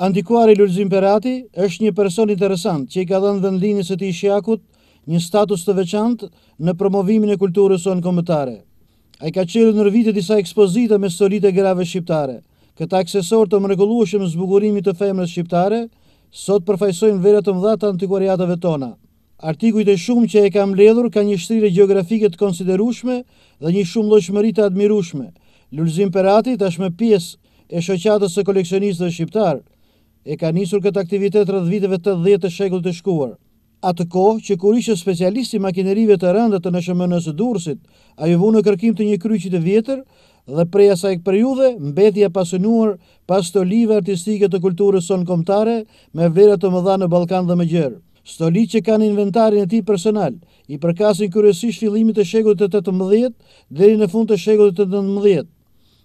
Antikuari Lulzim Perati është një person interesant që i ka dhenë vendlinis e ti shiakut një status të veçant në promovimin e kulturës në kombëtare. A i ka qëllë nër vitet disa ekspozita me solit e grave shqiptare. Këta aksesor të mrekulueshëm zbukurimit të femrës shqiptare, sot përfajsojnë verët të mdhatë antikuariatave tona. Artikujt e shumë që e kam ledhur ka një shtrire geografike të konsiderushme dhe një shumë lojshmërit të admirushme. Lulzim Perati tashme pjesë e shoqatës e koleksionistë dhe shqiptarë, e ka nisur këtë aktivitet rrëdh viteve të dhjetë të shekull të shkuar. Atë kohë që kur ishe specialisti makinerive të rëndët të në shëmënës dursit, a ju vu në kërkim të një kryqit e vjetër dhe preja sa e këpërjude, mbetja pasënuar pas të olive artistike të kulturës sonë komtare me verët të mëdha në Balkan dhe më gjërë. Stoli që kanë inventarin e ti personal, i përkasin kërësish fillimit të shekullit të 18 dheri në fund të shekullit të 19.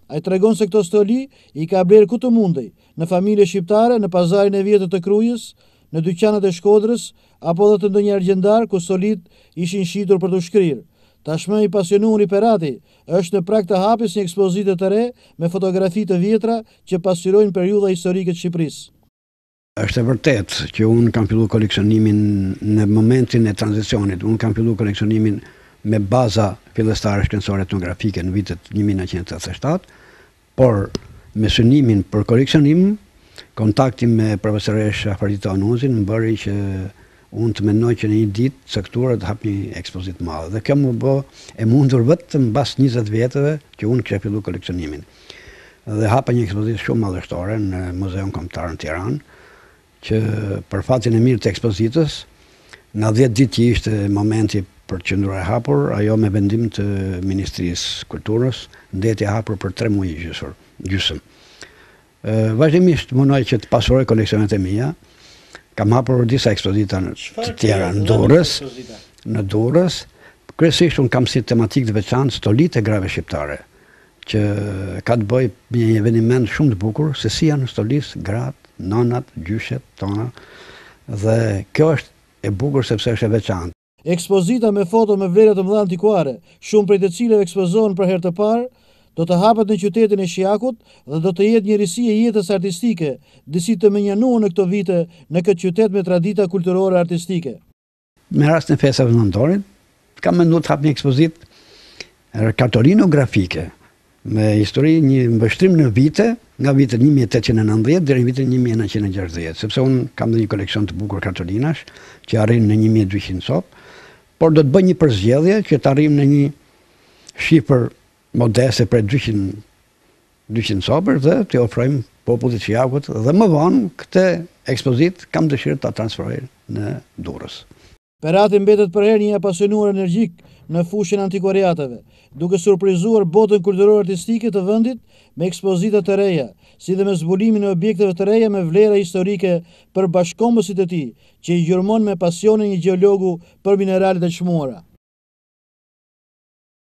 A i tregon se këto stoli i ka blerë ku të mundej, në familje shqiptare, në pazarin e vjetët të krujës, në dyqanët e shkodrës, apo dhe të ndonjë argjendar ku stolit ishin shqitur për të shkryrë. Tashmë i pasionuar i Perati është në prag të hapjes një ekspozite të re me fotografi të vjetra që pasqyrojnë periudha historike të Shqipërisë. Është vërtet që unë kam filluar koleksionimin në momentin e transicionit. Unë kam filluar koleksionimin me baza fillestare shkencore etnografike në vitet 1987, por me synimin për koleksionim, kontakti me profesoresh Afrodita Anuzin më bëri që unë të mendoj që në një ditë sektura të hapë një ekspozitë madhe. Dhe kjo më bë e mundur vetëm bas 20 vjetëve që unë kështë fillu koleksionimin. Dhe hapa një ekspozitë shumë madhështore në Muzeon Komtarë në Tiranë, që për fatin e mirë të ekspozitës, Nga 10 ditë që ishte momenti për qendrën e hapur, ajo me vendim të Ministrisë Kulturës, ndeti e hapur për 3 muaj gjysor, gjysëm. Ë vazhdimisht mundoj që të pasuroj koleksionet e mia. Kam hapur disa ekspozita të tjera në Durrës, në Durrës. Kryesisht un kam si tematik të veçantë stolitë grave shqiptare që ka të bëj një eveniment shumë të bukur se si janë stolis grat, nonat, gjyshet tona dhe kjo është e bukur sepse është e veçantë. Ekspozita me foto me vlerat të mëdha antikuare, shumë prej të cilave ekspozohen për herë të parë, do të hapet në qytetin e Shiakut dhe do të jetë një risi e jetës artistike, disi të menjanuar në këto vite në këtë qytet me tradita kulturore artistike. Me rast në festave nëntorin, kam menduar të hap një ekspozitë kartolinografike me histori një mbështrim në vite nga vitet 1890 deri në vitin 1960, sepse un kam dhënë një koleksion të bukur kartolinash që arrin në 1200 sop por do të bëj një përzgjedhje që të arrim në një shqipër modeste për 200 200 sobër dhe të ofrojmë popullit Shqiakut dhe më vonë këtë ekspozit kam dëshirë ta transferoj në Durrës. Perati mbetet për herë një apasionuar energjik në fushën antikuariatave, duke surprizuar botën kulturore artistike të vendit me ekspozita të reja, si dhe me zbulimin e objekteve të reja me vlera historike për bashkombësit e tij, që i gjurmon me pasionin e një gjeologu për mineralet e çmuara.